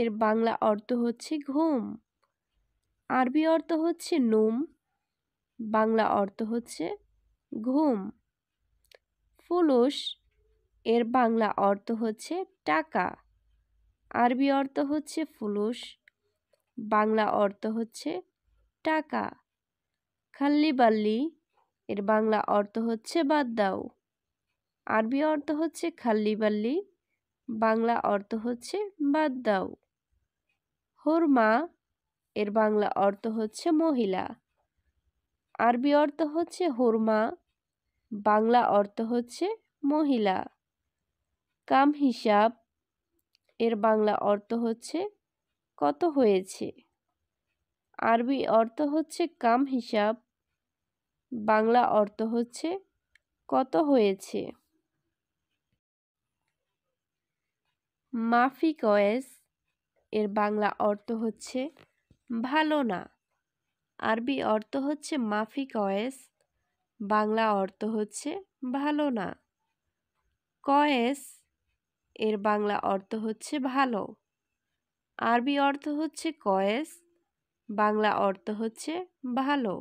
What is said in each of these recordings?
এর বাংলা অর্থ হচ্ছে ঘুম আরবি অর্থ হচ্ছে নোম বাংলা অর্থ হচ্ছে ঘুম ফুলুস এর বাংলা অর্থ হচ্ছে টাকা আরবি অর্থ হচ্ছে ফুলুস বাংলা অর্থ হচ্ছে টাকা খাল্লি বাল্লি এর বাংলা অর্থ হচ্ছে বাদ দাও আরবি অর্থ হচ্ছে খাল্লি বাল্লি বাংলা অর্থ হচ্ছে বাদ দাও হোরমা এর বাংলা অর্থ হচ্ছে মহিলা আরবি অর্থ হচ্ছে হোরমা বাংলা অর্থ হচ্ছে মহিলা কাম হিসাব এর বাংলা অর্থ হচ্ছে কত হয়েছে আরবি অর্থ হচ্ছে কাম হিসাব বাংলা অর্থ হচ্ছে কত হয়েছে মাফি কয়েস এর বাংলা অর্থ হচ্ছে ভালো না আরবি অর্থ হচ্ছে মাফিকয়েস বাংলা অর্থ হচ্ছে ভালো না কয়েস এর বাংলা অর্থ হচ্ছে ভালো আরবি অর্থ হচ্ছে কয়েস বাংলা অর্থ হচ্ছে ভালো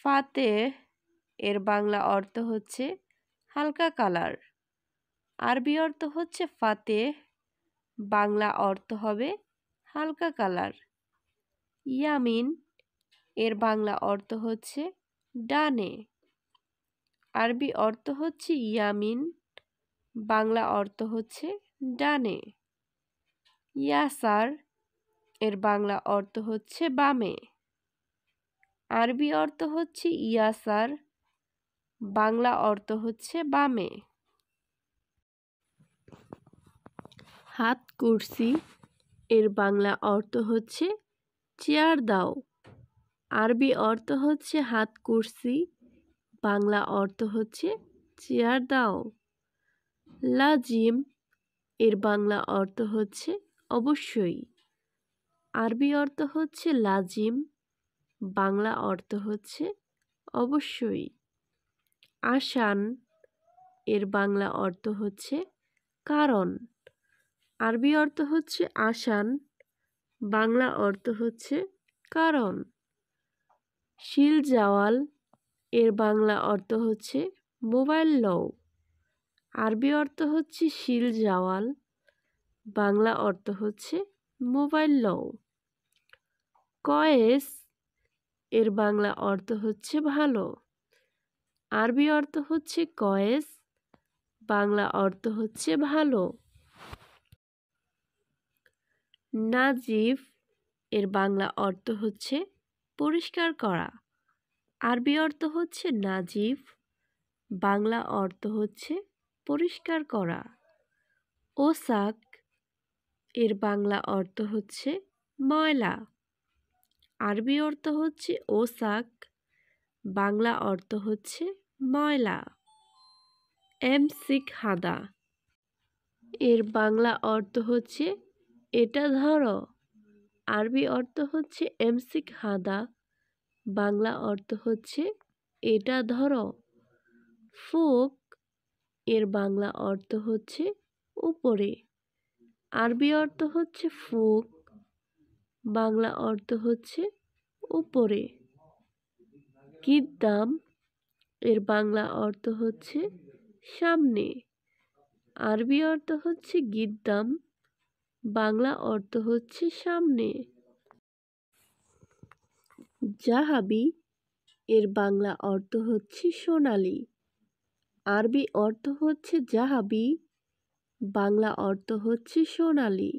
ফাতে এর বাংলা অর্থ হচ্ছে হালকা কালার আরবি অর্থ হচ্ছে ফাতে বাংলা অর্থ হবে হালকা কালার ইয়ামিন এর বাংলা অর্থ হচ্ছে ডানে আরবি অর্থ হচ্ছে ইয়ামিন বাংলা অর্থ হচ্ছে ডানে ইয়াসার এর বাংলা অর্থ হচ্ছে বামে আরবি অর্থ হচ্ছে ইয়াসার বাংলা অর্থ হচ্ছে বামে হাত কুরসি এর বাংলা অর্থ হচ্ছে চেয়ার দাও আরবি অর্থ হচ্ছে হাত কুরসি বাংলা অর্থ হচ্ছে চেয়ার দাও লাজিম এর বাংলা অর্থ হচ্ছে অবশ্যই আরবি অর্থ হচ্ছে লাজিম বাংলা অর্থ হচ্ছে অবশ্যই আসান এর বাংলা অর্থ হচ্ছে কারণ আরবি অর্থ হচ্ছে আসান বাংলা অর্থ হচ্ছে কারণ শিলজাওয়াল এর বাংলা অর্থ হচ্ছে মোবাইল লও আরবি অর্থ হচ্ছে শিল জাওয়াল বাংলা অর্থ হচ্ছে মোবাইল লও কয়েস এর বাংলা অর্থ হচ্ছে ভালো আরবি অর্থ হচ্ছে কয়েস বাংলা অর্থ হচ্ছে ভালো নাজিফ এর বাংলা অর্থ হচ্ছে পরিষ্কার করা আরবি অর্থ হচ্ছে নাজিফ বাংলা অর্থ হচ্ছে পরিষ্কার করা ওসাক এর বাংলা অর্থ হচ্ছে ময়লা আরবি অর্থ হচ্ছে ওসাক বাংলা অর্থ হচ্ছে ময়লা এমসিক হাদা এর বাংলা অর্থ হচ্ছে এটা ধরো আরবি অর্থ হচ্ছে এমসিক হাদা বাংলা অর্থ হচ্ছে এটা ধরো ফোক এর বাংলা অর্থ হচ্ছে উপরে আরবি অর্থ হচ্ছে ফোক বাংলা অর্থ হচ্ছে উপরে কিদ্দাম এর বাংলা অর্থ হচ্ছে সামনে আরবি অর্থ হচ্ছে গিদ্দাম বাংলা অর্থ হচ্ছে সামনে জাহাবি এর বাংলা অর্থ হচ্ছে সোনালি আরবি অর্থ হচ্ছে জাহাবি বাংলা অর্থ হচ্ছে সোনালি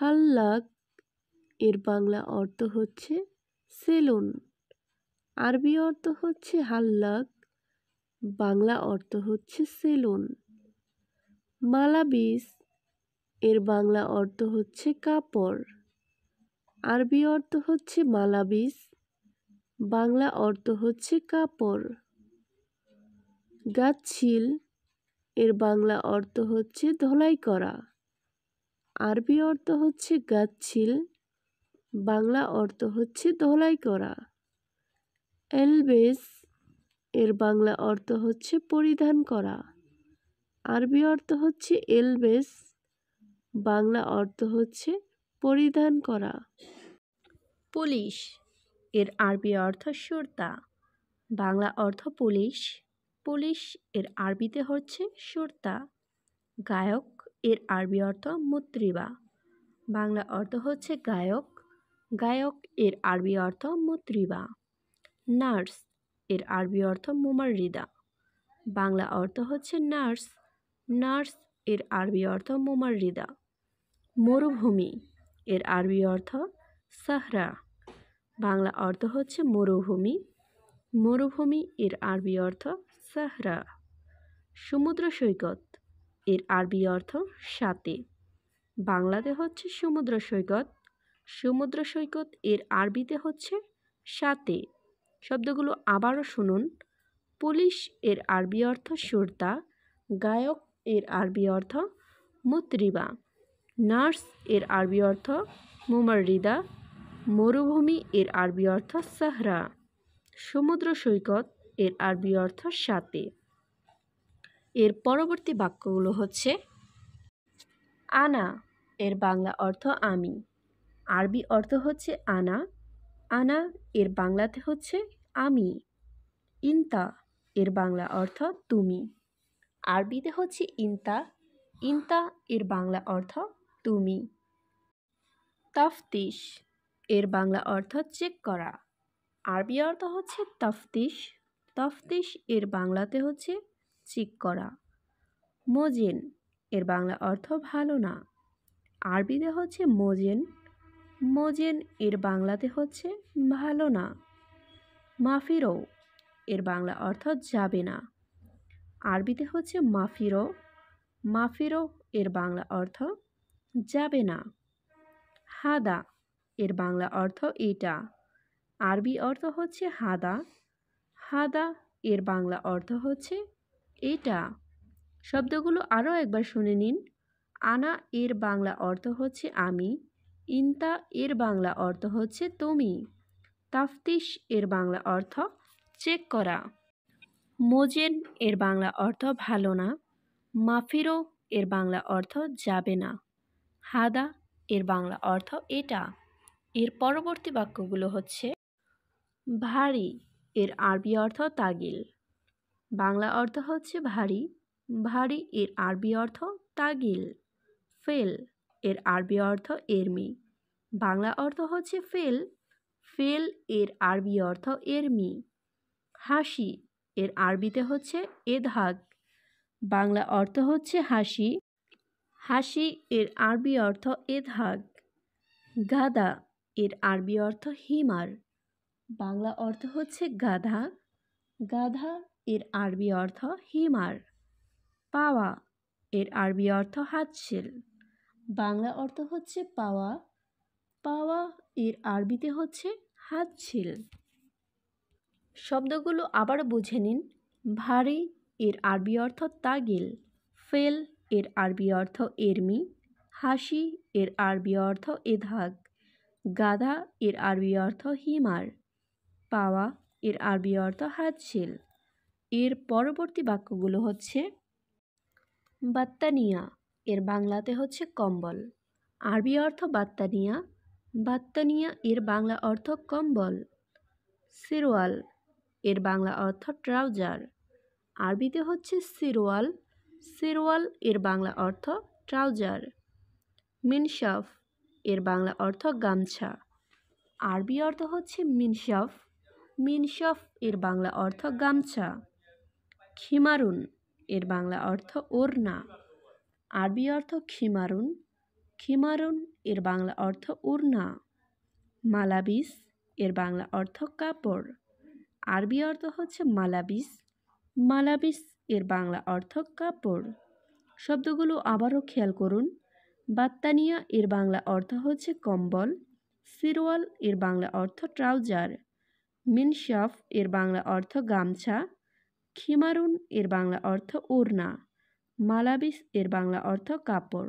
হাল্লাক এর বাংলা অর্থ হচ্ছে সেলুন আরবি অর্থ হচ্ছে হাল্লাক বাংলা অর্থ হচ্ছে সেলুন মালাবিস এর বাংলা অর্থ হচ্ছে কাপড় আরবি অর্থ হচ্ছে মালাবিস বাংলা অর্থ হচ্ছে কাপড় গাছিল এর বাংলা অর্থ হচ্ছে ধলাই করা আরবি অর্থ হচ্ছে গাছিল বাংলা অর্থ হচ্ছে ধলাই করা এলবেস এর বাংলা অর্থ হচ্ছে পরিধান করা আরবি অর্থ হচ্ছে এলবেস বাংলা অর্থ হচ্ছে পরিধান করা পুলিশ এর আরবি অর্থ সুরতা বাংলা অর্থ পুলিশ পুলিশ এর আরবিতে হচ্ছে সুরতা গায়ক এর আরবি অর্থ মুত্রিবা বাংলা অর্থ হচ্ছে গায়ক গায়ক এর আরবি অর্থ মুত্রিবা নার্স এর আরবি অর্থ মোমারিদা বাংলা অর্থ হচ্ছে নার্স নার্স এর আরবি অর্থ মোমারিদা মরুভূমি এর আরবি অর্থ সাহরা বাংলা অর্থ হচ্ছে মরুভূমি মরুভূমি এর আরবি অর্থ সাহরা সমুদ্র সৈকত এর আরবি অর্থ সাথে বাংলাতে হচ্ছে সমুদ্র সৈকত সমুদ্র সৈকত এর আরবিতে হচ্ছে সাথে শব্দগুলো আবারও শুনুন পুলিশ এর আরবি অর্থ সুরতা গায়ক এর আরবি অর্থ মুত্রিবা নার্স এর আরবি অর্থ মুমারিদা মরুভূমি এর আরবি অর্থ সাহরা সমুদ্র সৈকত এর আরবি অর্থ সাথে এর পরবর্তী বাক্যগুলো হচ্ছে আনা এর বাংলা অর্থ আমি আরবি অর্থ হচ্ছে আনা আনা এর বাংলাতে হচ্ছে আমি ইন্তা এর বাংলা অর্থ তুমি আরবিতে হচ্ছে ইন্তা ইন্তা এর বাংলা অর্থ তুমি তফতিশ এর বাংলা অর্থ চেক করা আরবি অর্থ হচ্ছে তফতিশ তফতিশ এর বাংলাতে হচ্ছে চেক করা মোজেন এর বাংলা অর্থ ভালো না আরবিতে হচ্ছে মোজেন মোজেন এর বাংলাতে হচ্ছে ভালো না মাফিরো এর বাংলা অর্থ যাবে না আরবিতে হচ্ছে মাফিরো মাফিরো এর বাংলা অর্থ যাবে না হাদা এর বাংলা অর্থ এটা আরবি অর্থ হচ্ছে হাদা হাদা এর বাংলা অর্থ হচ্ছে এটা শব্দগুলো আরও একবার শুনে নিন আনা এর বাংলা অর্থ হচ্ছে আমি ইন্তা এর বাংলা অর্থ হচ্ছে তুমি তাফতিশ এর বাংলা অর্থ চেক করা মোজেন এর বাংলা অর্থ ভালো না মাফিরো এর বাংলা অর্থ যাবে না হাদা এর বাংলা অর্থ এটা এর পরবর্তী বাক্যগুলো হচ্ছে ভারী এর আরবি অর্থ তাগিল বাংলা অর্থ হচ্ছে ভারী ভারী এর আরবি অর্থ তাগিল ফেল এর আরবি অর্থ এরমি বাংলা অর্থ হচ্ছে ফেল ফেল এর আরবি অর্থ এরমি হাসি এর আরবিতে হচ্ছে এধাক বাংলা অর্থ হচ্ছে হাসি হাসি এর আরবি অর্থ এধাক গাদা এর আরবি অর্থ হিমার বাংলা অর্থ হচ্ছে গাধা গাধা এর আরবি অর্থ হিমার পাওয়া এর আরবি অর্থ হাতশেল বাংলা অর্থ হচ্ছে পাওয়া পাওয়া এর আরবিতে হচ্ছে হাতশিল শব্দগুলো আবার বুঝে নিন ভারী এর আরবি অর্থ তাগিল ফেল এর আরবি অর্থ এরমি হাসি এর আরবি অর্থ এধাক গাধা এর আরবি অর্থ হিমার পাওয়া এর আরবি অর্থ হাতশিল এর পরবর্তী বাক্যগুলো হচ্ছে বাত্তানিয়া এর বাংলাতে হচ্ছে কম্বল আরবি অর্থ বাত্তানিয়া বাত্তানিয়া এর বাংলা অর্থ কম্বল সিরোয়াল এর বাংলা অর্থ ট্রাউজার আরবিতে হচ্ছে সিরোয়াল সিরওয়াল এর বাংলা অর্থ ট্রাউজার মিনশাফ এর বাংলা অর্থ গামছা আরবি অর্থ হচ্ছে মিনশাফ মিনশাফ এর বাংলা অর্থ গামছা খিমারুন এর বাংলা অর্থ ওড়না আরবি অর্থ খিমারুন খিমারুন এর বাংলা অর্থ ওড়না মালাবিস এর বাংলা অর্থ কাপড় আরবি অর্থ হচ্ছে মালাবিস মালাবিস এর বাংলা অর্থ কাপড় শব্দগুলো আবারও খেয়াল করুন বাত্তানিয়া এর বাংলা অর্থ হচ্ছে কম্বল সিরওয়াল এর বাংলা অর্থ ট্রাউজার মিনশাফ এর বাংলা অর্থ গামছা খিমারুন এর বাংলা অর্থ ওড়না মালাবিস এর বাংলা অর্থ কাপড়